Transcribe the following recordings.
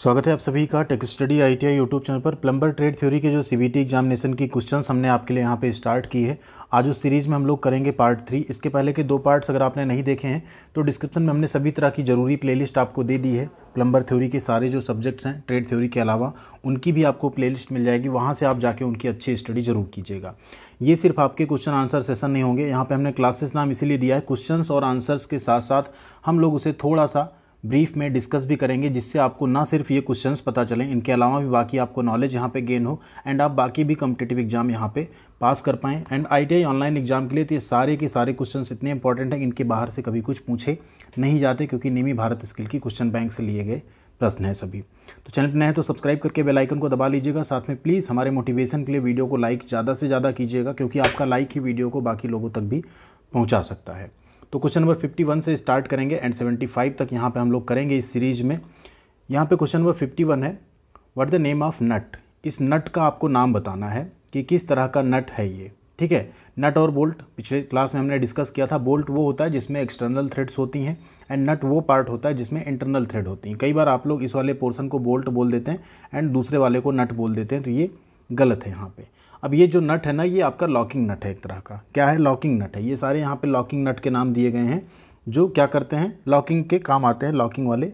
स्वागत है आप सभी का tech study I T I YouTube channel पर प्लम्बर ट्रेड थ्योरी के जो सी बी टी एग्जामिनेशन की क्वेश्चन हमने आपके लिए यहाँ पे स्टार्ट की है आज उस सीरीज़ में हम लोग करेंगे पार्ट थ्री इसके पहले के दो पार्ट्स अगर आपने नहीं देखे हैं तो डिस्क्रिप्शन में हमने सभी तरह की ज़रूरी प्ले आपको दे दी है प्लम्बर थ्योरी के सारे जो सब्जेक्ट्स हैं ट्रेड थ्योरी के अलावा उनकी भी आपको प्ले मिल जाएगी वहाँ से आप जाके उनकी अच्छी स्टडी जरूर कीजिएगा ये सिर्फ आपके क्वेश्चन आंसर सेशन नहीं होंगे यहाँ पर हमने क्लासेस नाम इसीलिए दिया है क्वेश्चन और आंसर्स के साथ साथ हम लोग उसे थोड़ा सा ब्रीफ में डिस्कस भी करेंगे जिससे आपको ना सिर्फ ये क्वेश्चंस पता चलें इनके अलावा भी बाकी आपको नॉलेज यहाँ पे गेन हो एंड आप बाकी भी कम्पिटेटिव एग्जाम यहाँ पे पास कर पाएँ एंड आई ऑनलाइन एग्जाम के लिए तो ये सारे के सारे क्वेश्चन इतने इंपॉर्टेंट हैं इनके बाहर से कभी कुछ पूछे नहीं जाते क्योंकि निमी भारत स्किल की क्वेश्चन बैंक से लिए गए प्रश्न है सभी तो चैनल पर नए हैं तो सब्सक्राइब करके बेल आइकन को दबा लीजिएगा साथ में प्लीज़ हमारे मोटिवेशन के लिए वीडियो को लाइक ज़्यादा से ज़्यादा कीजिएगा क्योंकि आपका लाइक ही वीडियो को बाकी लोगों तक भी पहुँचा सकता है तो क्वेश्चन नंबर 51 से स्टार्ट करेंगे एंड 75 तक यहाँ पे हम लोग करेंगे इस सीरीज में यहाँ पे क्वेश्चन नंबर 51 है what the name of nut इस नट का आपको नाम बताना है कि किस तरह का नट है ये ठीक है नट और बोल्ट पिछले क्लास में हमने डिस्कस किया था बोल्ट वो होता है जिसमें एक्सटर्नल थ्रेड्स होती हैं एंड नट वो पार्ट होता है जिसमें इंटरनल थ्रेड होती हैं कई बार आप लोग इस वाले पोर्शन को बोल्ट बोल देते हैं एंड दूसरे वाले को नट बोल देते हैं तो ये गलत है यहाँ पर अब ये जो नट है ना ये आपका लॉकिंग नट है एक तरह का क्या है लॉकिंग नट है ये सारे यहाँ पे लॉकिंग नट के नाम दिए गए हैं जो क्या करते हैं लॉकिंग के काम आते हैं लॉकिंग वाले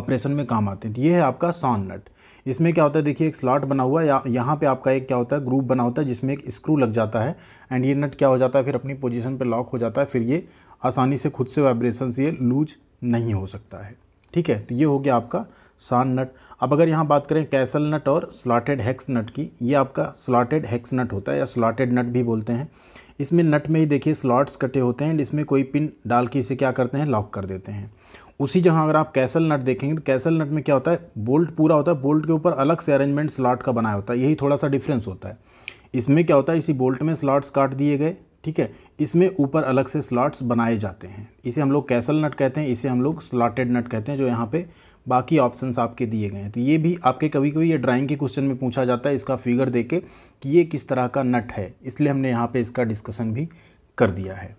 ऑपरेशन में काम आते हैं ये है आपका सॉन नट इसमें क्या होता है देखिए एक स्लॉट बना हुआ है या यहाँ पे आपका एक क्या होता है ग्रूप बना होता है जिसमें एक स्क्रू लग जाता है एंड ये नट क्या हो जाता है फिर अपनी पोजिशन पर लॉक हो जाता है फिर ये आसानी से खुद से वाइब्रेशन से ये लूज नहीं हो सकता है ठीक है तो ये हो गया आपका सान नट अब अगर यहाँ बात करें कैसल नट और स्लॉटेड हेक्स नट की ये आपका स्लॉटेड हेक्स नट होता है या स्लॉटेड नट भी बोलते हैं इसमें नट में ही देखिए स्लॉट्स कटे होते हैं इसमें कोई पिन डाल के इसे क्या करते हैं लॉक कर देते हैं उसी जहाँ अगर आप कैसल नट देखेंगे तो कैसल नट में क्या होता है बोल्ट पूरा होता है बोल्ट के ऊपर अलग से अरेंजमेंट स्लॉट का बनाया होता है यही थोड़ा सा डिफरेंस होता है इसमें क्या होता है इसी बोल्ट में स्लॉट्स काट दिए गए ठीक है इसमें ऊपर अलग से स्लॉट्स बनाए जाते हैं इसे हम लोग कैसल नट कहते हैं इसे हम लोग स्लॉटेड नट कहते हैं जो यहाँ पे बाकी ऑप्शन आपके दिए गए हैं तो ये भी आपके कभी कभी ये ड्राइंग के क्वेश्चन में पूछा जाता है इसका फिगर दे के कि ये किस तरह का नट है इसलिए हमने यहाँ पर इसका डिस्कशन भी कर दिया है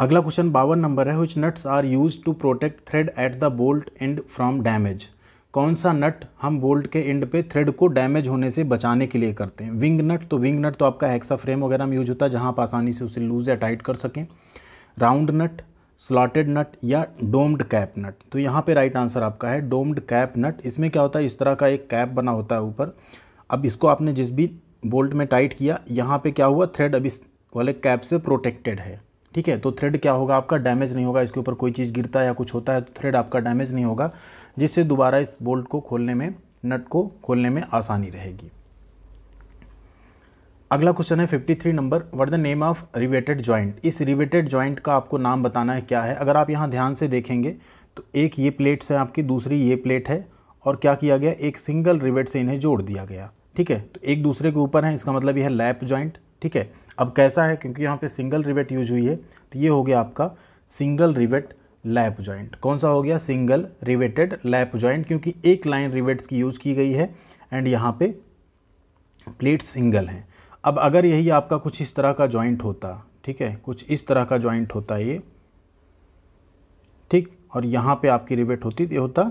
अगला क्वेश्चन बावन नंबर है which nuts are use to protect thread at the bolt and from damage कौन सा नट हम बोल्ट के एंड पे थ्रेड को डैमेज होने से बचाने के लिए करते हैं विंग नट तो विंग नट तो आपका हेक्सा फ्रेम वगैरह में यूज होता है जहाँ आप आसानी से उसे लूज या टाइट कर सकें राउंड नट स्लॉटेड नट या डोम्ड कैप नट तो यहाँ पे राइट आंसर आपका है डोम्ड कैप नट इसमें क्या होता है इस तरह का एक कैप बना होता है ऊपर अब इसको आपने जिस भी बोल्ट में टाइट किया यहाँ पे क्या हुआ थ्रेड अब इस वाले कैप से प्रोटेक्टेड है ठीक है तो थ्रेड क्या होगा आपका डैमेज नहीं होगा इसके ऊपर कोई चीज़ गिरता है या कुछ होता है तो थ्रेड आपका डैमेज नहीं होगा जिससे दोबारा इस बोल्ट को खोलने में नट को खोलने में आसानी रहेगी अगला क्वेश्चन है 53 number what the name of riveted joint इस रिवेटेड जॉइंट का आपको नाम बताना है क्या है अगर आप यहाँ ध्यान से देखेंगे तो एक ये प्लेट्स है आपकी दूसरी ये प्लेट है और क्या किया गया एक सिंगल रिवेट से इन्हें जोड़ दिया गया ठीक है तो एक दूसरे के ऊपर है इसका मतलब यह है लैप जॉइंट ठीक है अब कैसा है क्योंकि यहाँ पे सिंगल रिवेट यूज हुई है तो ये हो गया आपका सिंगल रिवेट लैप जॉइंट कौन सा हो गया सिंगल रिवेटेड लैप जॉइंट क्योंकि एक लाइन रिवेट्स की यूज की गई है एंड यहाँ पे प्लेट सिंगल हैं अब अगर यही आपका कुछ इस तरह का जॉइंट होता ठीक है कुछ इस तरह का जॉइंट होता ये ठीक और यहाँ पे आपकी रिवेट होती ये होता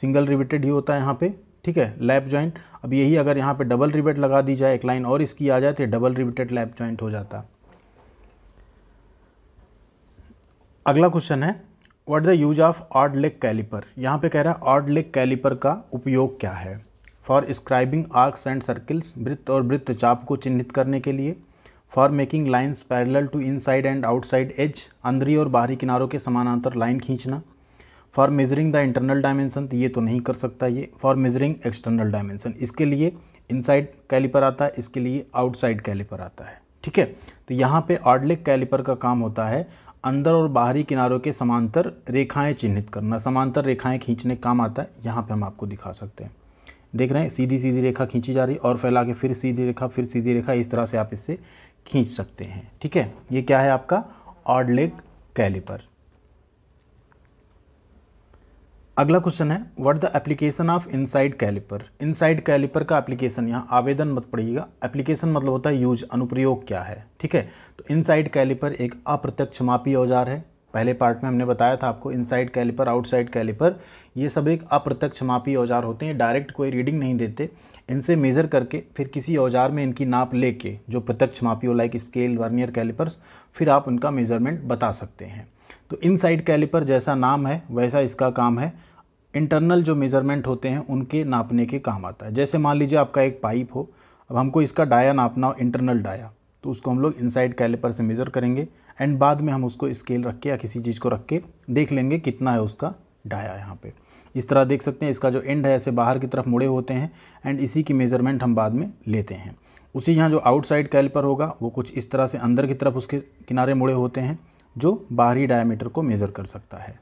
सिंगल रिवेटेड ही होता है यहाँ पे ठीक है लैप जॉइंट अब यही अगर यहाँ पे डबल रिवेट लगा दी जाए एक लाइन और इसकी आ जाए तो डबल रिवेटेड लैप जॉइंट हो जाता अगला क्वेश्चन है what the use of odd leg calliper यहाँ पे कह रहा है ऑड लेग कैलिपर का उपयोग क्या है for scribing arcs and circles वृत्त और वृत्त चाप को चिन्हित करने के लिए for making lines parallel to inside and outside edge अंदरी और बाहरी किनारों के समानांतर लाइन खींचना for measuring the internal dimension ये तो नहीं कर सकता ये फॉर मेजरिंग एक्सटर्नल डायमेंशन इसके लिए इनसाइड कैलिपर आता है इसके लिए आउटसाइड कैलिपर आता है ठीक है तो यहाँ पे आर्डलिक कैलिपर का काम होता है अंदर और बाहरी किनारों के समांतर रेखाएं चिन्हित करना समांतर रेखाएं खींचने काम आता है यहाँ पे हम आपको दिखा सकते हैं देख रहे हैं सीधी सीधी रेखा खींची जा रही और फैला के फिर सीधी रेखा फिर सीधी रेखा इस तरह से आप इससे खींच सकते हैं ठीक है ये क्या है आपका ऑड लेग कैलिपर अगला क्वेश्चन है what the application of inside calliper inside calliper का एप्लीकेशन यहाँ आवेदन मत पड़िएगा एप्लीकेशन मतलब होता है यूज अनुप्रयोग क्या है ठीक है तो इनसाइड कैलिपर एक अप्रत्यक्ष मापी औजार है पहले पार्ट में हमने बताया था आपको इनसाइड कैलिपर आउटसाइड कैलिपर ये सब एक अप्रत्यक्ष मापी औजार होते हैं डायरेक्ट कोई रीडिंग नहीं देते इनसे मेज़र करके फिर किसी औजार में इनकी नाप लेके जो प्रत्यक्ष मापी हो लाइक स्केल वर्नियर कैलिपर्स फिर आप उनका मेज़रमेंट बता सकते हैं तो इनसाइड कैलिपर जैसा नाम है वैसा इसका काम है इंटरनल जो मेज़रमेंट होते हैं उनके नापने के काम आता है जैसे मान लीजिए आपका एक पाइप हो अब हमको इसका डाया नापना हो इंटरनल डाया तो उसको हम लोग इनसाइड कैलिपर से मेज़र करेंगे एंड बाद में हम उसको स्केल रख के या किसी चीज़ को रख के देख लेंगे कितना है उसका डाया यहाँ पे इस तरह देख सकते हैं इसका जो एंड है ऐसे बाहर की तरफ मुड़े होते हैं एंड इसी की मेज़रमेंट हम बाद में लेते हैं उसी यहाँ जो आउटसाइड कैलपर होगा वो कुछ इस तरह से अंदर की तरफ उसके किनारे मुड़े होते हैं जो बाहरी डायमीटर को मेज़र कर सकता है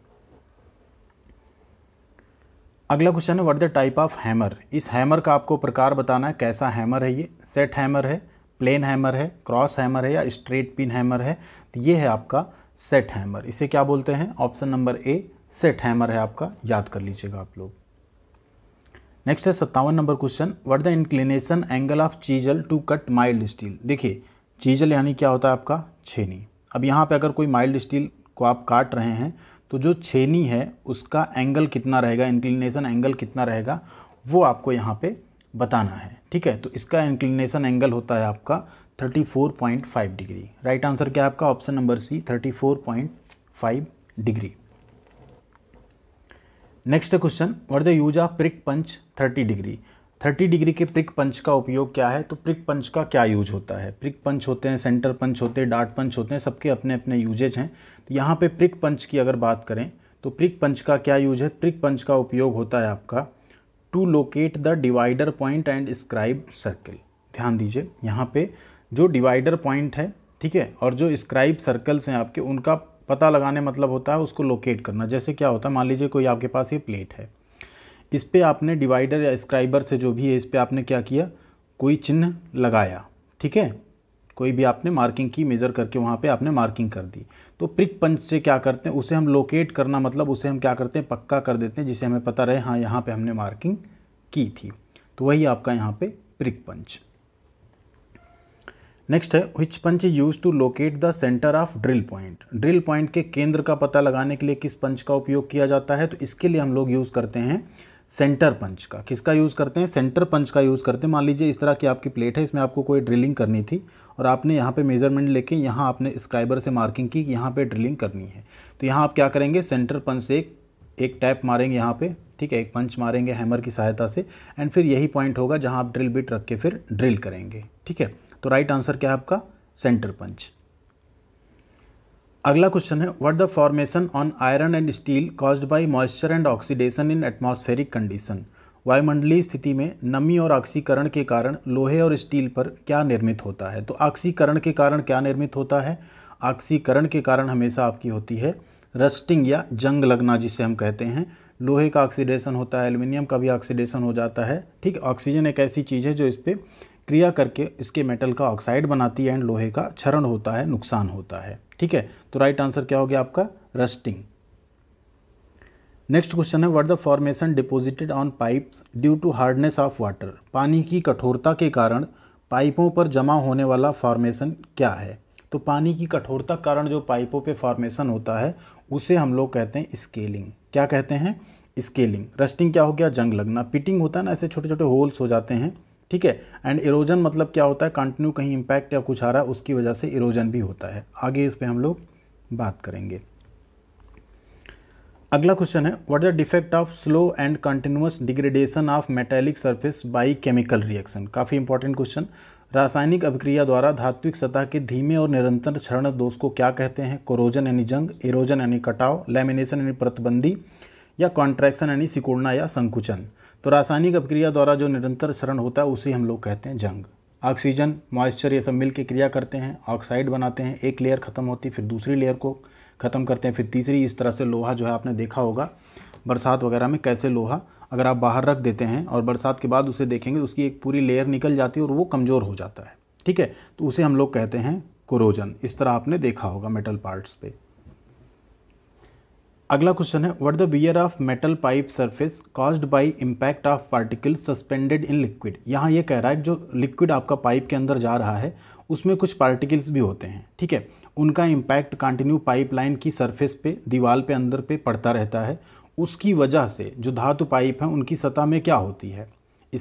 अगला क्वेश्चन है what the type of hammer इस हैमर का आपको प्रकार बताना है कैसा हैमर है ये सेट हैमर है प्लेन हैमर है क्रॉस हैमर है या स्ट्रेट पिन हैमर है तो ये है आपका सेट हैमर इसे क्या बोलते हैं option number A set hammer है आपका याद कर लीजिएगा आप लोग नेक्स्ट है सत्तावन number question what the inclination angle of chisel to cut mild steel देखिए चीजल यानी क्या होता है आपका छेनी अब यहाँ पे अगर कोई माइल्ड स्टील को आप काट रहे हैं तो जो छेनी है उसका एंगल कितना रहेगा इंक्लिनेशन एंगल कितना रहेगा वो आपको यहाँ पे बताना है ठीक है तो इसका इंक्लिनेशन एंगल होता है आपका 34.5 डिग्री राइट आंसर क्या है आपका option number C 34.5 degree next question what the use of prick punch 30 degree 30 degree के प्रिक पंच का उपयोग क्या है तो प्रिक पंच का क्या यूज होता है प्रिक पंच होते हैं सेंटर पंच होते हैं डार्ट पंच होते हैं सबके अपने अपने यूजेज हैं तो यहाँ पे प्रिक पंच की अगर बात करें तो प्रिक पंच का क्या यूज है प्रिक पंच का उपयोग होता है आपका to locate the divider point and scribe circle ध्यान दीजिए यहाँ पे जो डिवाइडर पॉइंट है ठीक है और जो स्क्राइब सर्कल्स हैं आपके उनका पता लगाने मतलब होता है उसको लोकेट करना जैसे क्या होता है मान लीजिए कोई आपके पास ये प्लेट है इस पर आपने डिवाइडर या स्क्राइबर से जो भी है इस पर आपने क्या किया कोई चिन्ह लगाया ठीक है कोई भी आपने मार्किंग की मेज़र करके वहाँ पे आपने मार्किंग कर दी तो प्रिक पंच से क्या करते हैं उसे हम लोकेट करना मतलब उसे हम क्या करते हैं पक्का कर देते हैं जिसे हमें पता रहे हाँ यहाँ पे हमने मार्किंग की थी तो वही आपका यहाँ पे प्रिक पंच नेक्स्ट है which punch is use to locate the centre of drill point drill point के केंद्र का पता लगाने के लिए किस पंच का उपयोग किया जाता है तो इसके लिए हम लोग यूज़ करते हैं सेंटर पंच का किसका यूज़ करते हैं सेंटर पंच का यूज़ करते हैं मान लीजिए इस तरह की आपकी प्लेट है इसमें आपको कोई ड्रिलिंग करनी थी और आपने यहाँ पे मेज़रमेंट लेके यहाँ आपने स्क्राइबर से मार्किंग की यहाँ पे ड्रिलिंग करनी है तो यहाँ आप क्या करेंगे सेंटर पंच से एक एक टैप मारेंगे यहाँ पे ठीक है एक पंच मारेंगे हैमर की सहायता से एंड फिर यही पॉइंट होगा जहाँ आप ड्रिल बिट रख के फिर ड्रिल करेंगे ठीक है तो राइट आंसर क्या है आपका सेंटर पंच अगला क्वेश्चन है what the formation on iron and steel caused by moisture and oxidation in atmospheric condition वायुमंडलीय स्थिति में नमी और ऑक्सीकरण के कारण लोहे और स्टील पर क्या निर्मित होता है तो ऑक्सीकरण के कारण क्या निर्मित होता है ऑक्सीकरण के कारण हमेशा आपकी होती है रस्टिंग या जंग लगना जिसे हम कहते हैं लोहे का ऑक्सीडेशन होता है एल्युमिनियम का भी ऑक्सीडेशन हो जाता है ठीक ऑक्सीजन एक ऐसी चीज़ है जो इस पर क्रिया करके इसके मेटल का ऑक्साइड बनाती है एंड लोहे का क्षरण होता है नुकसान होता है ठीक है तो राइट आंसर क्या हो गया आपका रस्टिंग नेक्स्ट क्वेश्चन है what the formation deposited on pipes due to hardness of water पानी की कठोरता के कारण पाइपों पर जमा होने वाला फॉर्मेशन क्या है तो पानी की कठोरता कारण जो पाइपों पे फॉर्मेशन होता है उसे हम लोग कहते हैं स्केलिंग क्या कहते हैं स्केलिंग रस्टिंग क्या हो गया जंग लगना पिटिंग होता है ना ऐसे छोटे छोटे होल्स हो जाते हैं ठीक है एंड इरोजन मतलब क्या होता है कंटिन्यू कहीं इम्पैक्ट या कुछ आ रहा है उसकी वजह से इरोजन भी होता है आगे इस पर हम लोग बात करेंगे अगला क्वेश्चन है what is the defect of slow and continuous degradation of metallic surface by chemical reaction काफ़ी इंपॉर्टेंट क्वेश्चन रासायनिक अभिक्रिया द्वारा धात्विक सतह के धीमे और निरंतर क्षरण दोष को क्या कहते हैं कोरोजन यानी जंग एरोजन यानी कटाव लेमिनेशन यानी प्रतिबंधी या कॉन्ट्रैक्शन यानी सिकुड़ना या संकुचन तो रासायनिक अभिक्रिया द्वारा जो निरंतर क्षरण होता है उसे हम लोग कहते हैं जंग ऑक्सीजन मॉइस्चर ये सब मिल के क्रिया करते हैं ऑक्साइड बनाते हैं एक लेयर खत्म होती फिर दूसरी लेयर को ख़त्म करते हैं फिर तीसरी इस तरह से लोहा जो है आपने देखा होगा बरसात वगैरह में कैसे लोहा अगर आप बाहर रख देते हैं और बरसात के बाद उसे देखेंगे तो उसकी एक पूरी लेयर निकल जाती है और वो कमज़ोर हो जाता है ठीक है तो उसे हम लोग कहते हैं कोरोजन इस तरह आपने देखा होगा मेटल पार्ट्स पर अगला क्वेश्चन है what the wear of metal pipe surface caused by impact of particle suspended in liquid यहाँ ये कह रहा है जो लिक्विड आपका पाइप के अंदर जा रहा है उसमें कुछ पार्टिकल्स भी होते हैं ठीक है उनका इम्पैक्ट कंटिन्यू पाइपलाइन की सरफेस पे दीवार पे अंदर पे पड़ता रहता है उसकी वजह से जो धातु पाइप हैं उनकी सतह में क्या होती है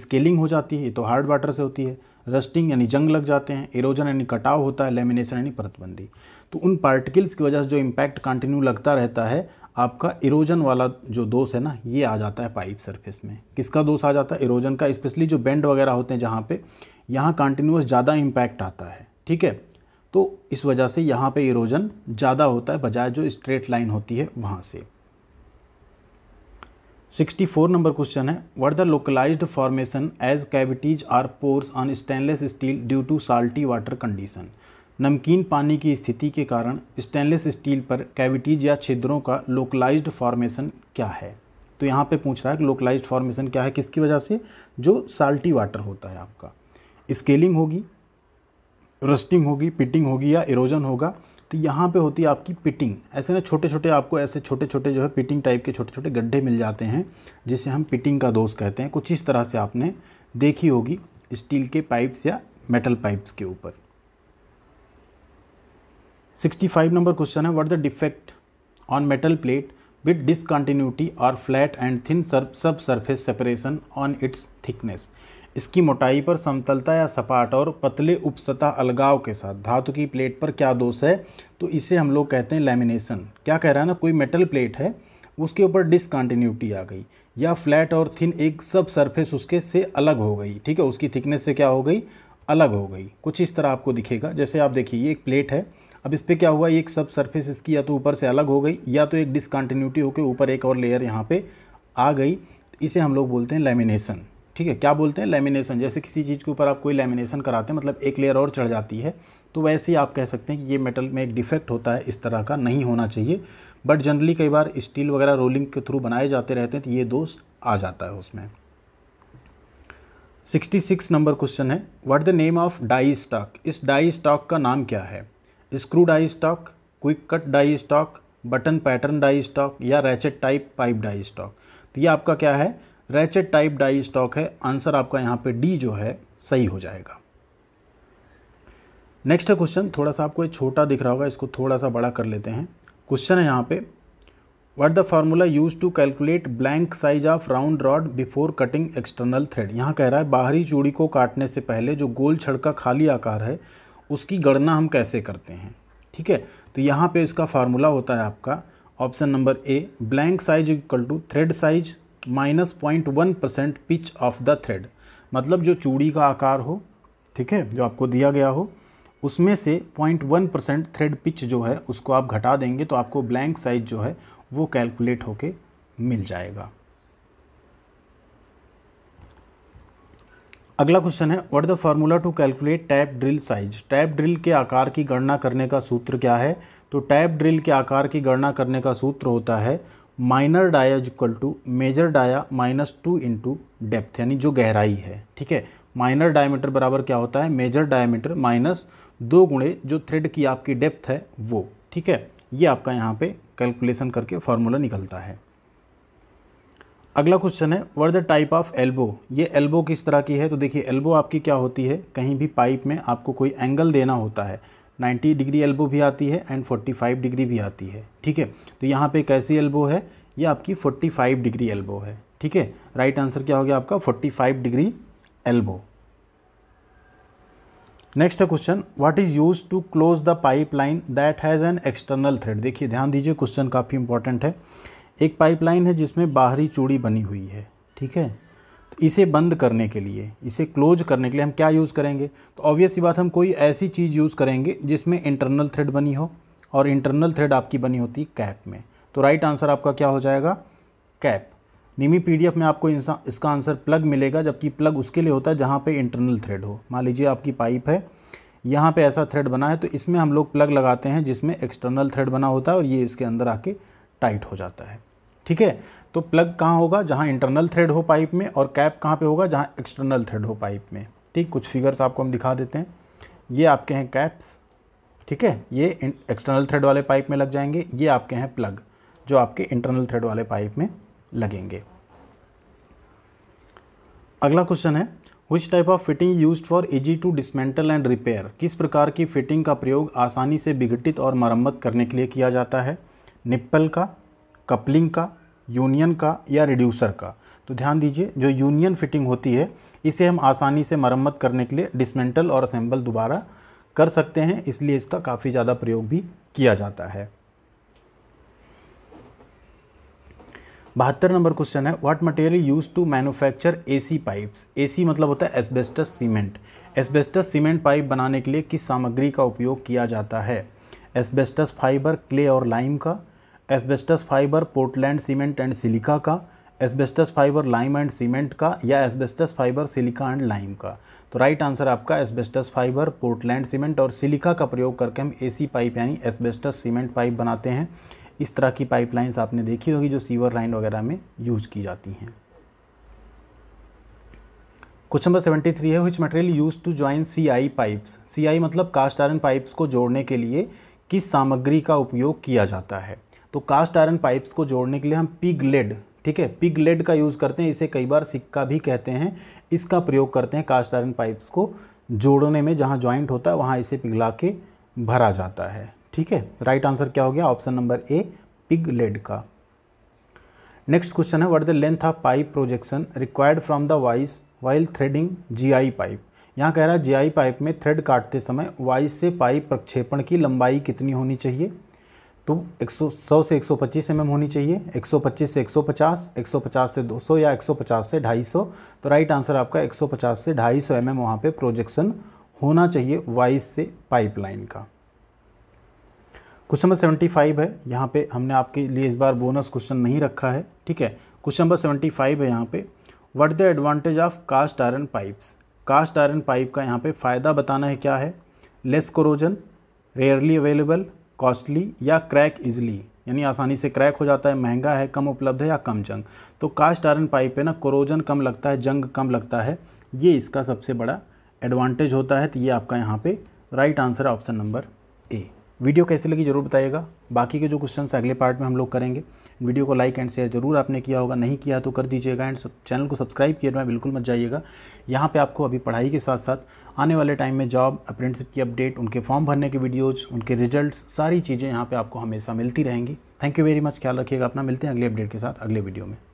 स्केलिंग हो जाती है तो हार्ड वाटर से होती है रस्टिंग यानी जंग लग जाते हैं इरोजन यानी कटाव होता है लेमिनेशन यानी परतबंदी तो उन पार्टिकल्स की वजह से जो इम्पैक्ट कंटिन्यू लगता रहता है आपका इरोजन वाला जो दोष है ना ये आ जाता है पाइप सरफेस में किसका दोष आ जाता है इरोजन का स्पेशली जो बेंड वगैरह होते हैं जहाँ पे यहाँ कंटिन्यूस ज़्यादा इम्पैक्ट आता है ठीक है तो इस वजह से यहाँ पे इरोजन ज़्यादा होता है बजाय जो स्ट्रेट लाइन होती है वहाँ से 64 नंबर क्वेश्चन है what the localised formation as cavities or pores on stainless steel due to salty water condition नमकीन पानी की स्थिति के कारण स्टेनलेस स्टील पर कैविटीज या छिद्रों का लोकलाइज्ड फॉर्मेशन क्या है तो यहाँ पे पूछ रहा है कि लोकलाइज्ड फॉर्मेशन क्या है किसकी वजह से जो साल्टी वाटर होता है आपका स्केलिंग होगी रस्टिंग होगी पिटिंग होगी या इरोजन होगा तो यहाँ पे होती है आपकी पिटिंग ऐसे ना छोटे छोटे आपको ऐसे छोटे छोटे जो है पिटिंग टाइप के छोटे छोटे गड्ढे मिल जाते हैं जिसे हम पिटिंग का दोष कहते हैं कुछ इस तरह से आपने देखी होगी स्टील के पाइप्स या मेटल पाइप्स के ऊपर 65 नंबर क्वेश्चन है what the defect on metal plate with discontinuity और flat and thin subsurface separation on its thickness इसकी मोटाई पर समतलता या सपाट और पतले उपसतह अलगाव के साथ धातु की प्लेट पर क्या दोष है तो इसे हम लोग कहते हैं लेमिनेशन क्या कह रहा है ना कोई मेटल प्लेट है उसके ऊपर डिसकॉन्टीन्यूटी आ गई या फ्लैट और थिन एक सब सरफेस उसके से अलग हो गई ठीक है उसकी थिकनेस से क्या हो गई अलग हो गई कुछ इस तरह आपको दिखेगा जैसे आप देखिए ये एक प्लेट है अब इस पर क्या हुआ एक सब सरफेस इसकी या तो ऊपर से अलग हो गई या तो एक डिसकन्टीन्यूटी होकर ऊपर एक और लेयर यहाँ पर आ गई इसे हम लोग बोलते हैं लेमिनेसन ठीक है क्या बोलते हैं लेमिनेसन जैसे किसी चीज़ के ऊपर आप कोई लेमिनेसन कराते हैं मतलब एक लेयर और चढ़ जाती है तो वैसे ही आप कह सकते हैं कि ये मेटल में एक डिफेक्ट होता है इस तरह का नहीं होना चाहिए बट जनरली कई बार स्टील वगैरह रोलिंग के थ्रू बनाए जाते रहते हैं तो ये दोष आ जाता है उसमें 66 नंबर क्वेश्चन है what the name of die stock इस डाई स्टॉक का नाम क्या है screw die stock quick cut die stock button pattern die stock या ratchet type pipe die stock तो ये आपका क्या है रैचेट टाइप डाई स्टॉक है आंसर आपका यहाँ पे डी जो है सही हो जाएगा नेक्स्ट है क्वेश्चन थोड़ा सा आपको ये छोटा दिख रहा होगा इसको थोड़ा सा बड़ा कर लेते हैं क्वेश्चन है यहाँ पे what the formula use to calculate blank size of round rod before cutting external thread यहाँ कह रहा है बाहरी चूड़ी को काटने से पहले जो गोल छड़ का खाली आकार है उसकी गणना हम कैसे करते हैं ठीक है तो यहाँ पे इसका फार्मूला होता है आपका option number A blank size equal to thread size minus point one percent pitch of the thread मतलब जो चूड़ी का आकार हो ठीक है जो आपको दिया गया हो उसमें से point one percent thread pitch जो है उसको आप घटा देंगे तो आपको ब्लैंक साइज जो है वो कैलकुलेट होके मिल जाएगा अगला क्वेश्चन है what the formula to calculate tap drill size tap drill के आकार की गणना करने का सूत्र क्या है तो टैप ड्रिल के आकार की गणना करने का सूत्र होता है minor dia is equal to major dia minus two into depth यानी जो गहराई है ठीक है माइनर डायमीटर बराबर क्या होता है मेजर डायमीटर माइनस दो गुणे जो थ्रेड की आपकी डेप्थ है वो ठीक है ये आपका यहाँ पे कैलकुलेशन करके फार्मूला निकलता है अगला क्वेश्चन है where the type of elbow ये एल्बो किस तरह की है तो देखिए एल्बो आपकी क्या होती है कहीं भी पाइप में आपको कोई एंगल देना होता है 90 डिग्री एल्बो भी आती है एंड 45 डिग्री भी आती है ठीक है तो यहाँ पे कैसी एल्बो है ये आपकी 45 डिग्री एल्बो है ठीक है राइट आंसर क्या हो गया आपका 45 डिग्री एल्बो नेक्स्ट है question what is use to close the pipe line that has an external thread देखिए ध्यान दीजिए क्वेश्चन काफ़ी इंपॉर्टेंट है एक पाइपलाइन है जिसमें बाहरी चूड़ी बनी हुई है ठीक है तो इसे बंद करने के लिए इसे क्लोज करने के लिए हम क्या यूज़ करेंगे तो ऑब्वियस बात हम कोई ऐसी चीज़ यूज़ करेंगे जिसमें इंटरनल थ्रेड बनी हो और इंटरनल थ्रेड आपकी बनी होती कैप में तो राइट आंसर आपका क्या हो जाएगा कैप निमी पीडीएफ में आपको इसका आंसर प्लग मिलेगा जबकि प्लग उसके लिए होता है जहाँ पे इंटरनल थ्रेड हो मान लीजिए आपकी पाइप है यहाँ पे ऐसा थ्रेड बना है तो इसमें हम लोग प्लग लगाते हैं जिसमें एक्सटर्नल थ्रेड बना होता है और ये इसके अंदर आके टाइट हो जाता है ठीक है तो प्लग कहाँ होगा जहाँ इंटरनल थ्रेड हो पाइप में और कैप कहाँ पे होगा जहाँ एक्सटर्नल थ्रेड हो पाइप में ठीक कुछ फिगर्स आपको हम दिखा देते हैं ये आपके हैं कैप्स ठीक है ये एक्सटर्नल थ्रेड वाले पाइप में लग जाएंगे ये आपके हैं प्लग जो आपके इंटरनल थ्रेड वाले पाइप में लगेंगे अगला क्वेश्चन है which type of fitting use for easy to dismantle and repair किस प्रकार की फिटिंग का प्रयोग आसानी से विघटित और मरम्मत करने के लिए किया जाता है निप्पल का कपलिंग का यूनियन का या रिड्यूसर का तो ध्यान दीजिए जो यूनियन फिटिंग होती है इसे हम आसानी से मरम्मत करने के लिए डिसमेंटल और असेंबल दोबारा कर सकते हैं इसलिए इसका काफ़ी ज़्यादा प्रयोग भी किया जाता है बहत्तर नंबर क्वेश्चन है what material use to manufacture AC pipes AC मतलब होता है asbestos cement asbestos cement pipe बनाने के लिए किस सामग्री का उपयोग किया जाता है एस्बेस्टस फाइबर क्ले और लाइम का asbestos fibre Portland cement and silica का asbestos fibre lime and cement का या asbestos fibre silica and lime का तो राइट आंसर आपका एस्बेस्टस फाइबर पोर्टलैंड सीमेंट और सिलिका का प्रयोग करके हम एसी पाइप यानी एस्बेस्टस सीमेंट पाइप बनाते हैं इस तरह की पाइपलाइंस आपने देखी होगी जो सीवर लाइन वगैरह में यूज की जाती हैं क्वेश्चन नंबर सेवेंटी थ्री है which material use to join C I pipes C I मतलब कास्ट आयरन पाइप्स को जोड़ने के लिए किस सामग्री का उपयोग किया जाता है तो कास्ट आयरन पाइप्स को जोड़ने के लिए हम पिग लेड ठीक है पिग लेड का यूज़ करते हैं इसे कई बार सिक्का भी कहते हैं इसका प्रयोग करते हैं कास्ट आयरन पाइप्स को जोड़ने में जहाँ ज्वाइंट होता है वहाँ इसे पिघला के भरा जाता है ठीक है राइट आंसर क्या हो गया option number A pig lead का नेक्स्ट क्वेश्चन है what the length of pipe projection required from the vice while threading GI pipe यहाँ कह रहा है जीआई पाइप में थ्रेड काटते समय वाइस से पाइप प्रक्षेपण की लंबाई कितनी होनी चाहिए तो 100 सौ से 125 एम mm होनी चाहिए 125 से 150, 150 से 200 या 150 से 250 तो राइट आंसर आपका 150 से 250 सौ mm वहाँ पर प्रोजेक्शन होना चाहिए वाइस से पाइपलाइन का क्वेश्चन नंबर 75 है यहाँ पे हमने आपके लिए इस बार बोनस क्वेश्चन नहीं रखा है ठीक है क्वेश्चन नंबर 75 है यहाँ पे what the advantage of cast iron pipes cast iron pipe का यहाँ पे फ़ायदा बताना है क्या है less corrosion rarely available costly या क्रैक इजली यानी आसानी से क्रैक हो जाता है महंगा है कम उपलब्ध है या कम जंग तो कास्ट आयरन पाइप है ना कोरोजन कम लगता है जंग कम लगता है ये इसका सबसे बड़ा एडवांटेज होता है तो ये आपका यहाँ पे राइट आंसर है ऑप्शन नंबर ए वीडियो कैसी लगी जरूर बताइएगा बाकी के जो क्वेश्चन अगले पार्ट में हम लोग करेंगे वीडियो को लाइक एंड शेयर जरूर आपने किया होगा नहीं किया तो कर दीजिएगा एंड चैनल को सब्सक्राइब किए बिल्कुल मत जाइएगा यहाँ पर आपको अभी पढ़ाई के साथ साथ आने वाले टाइम में जॉब अप्रेंटिसिप की अपडेट उनके फॉर्म भरने के वीडियोज़ उनके रिजल्ट सारी चीज़ें यहाँ पर आपको हमेशा मिलती रहेंगी थैंक यू वेरी मच ख्याल रखिएगा अपना मिलते हैं अगले अपडेट के साथ अगले वीडियो में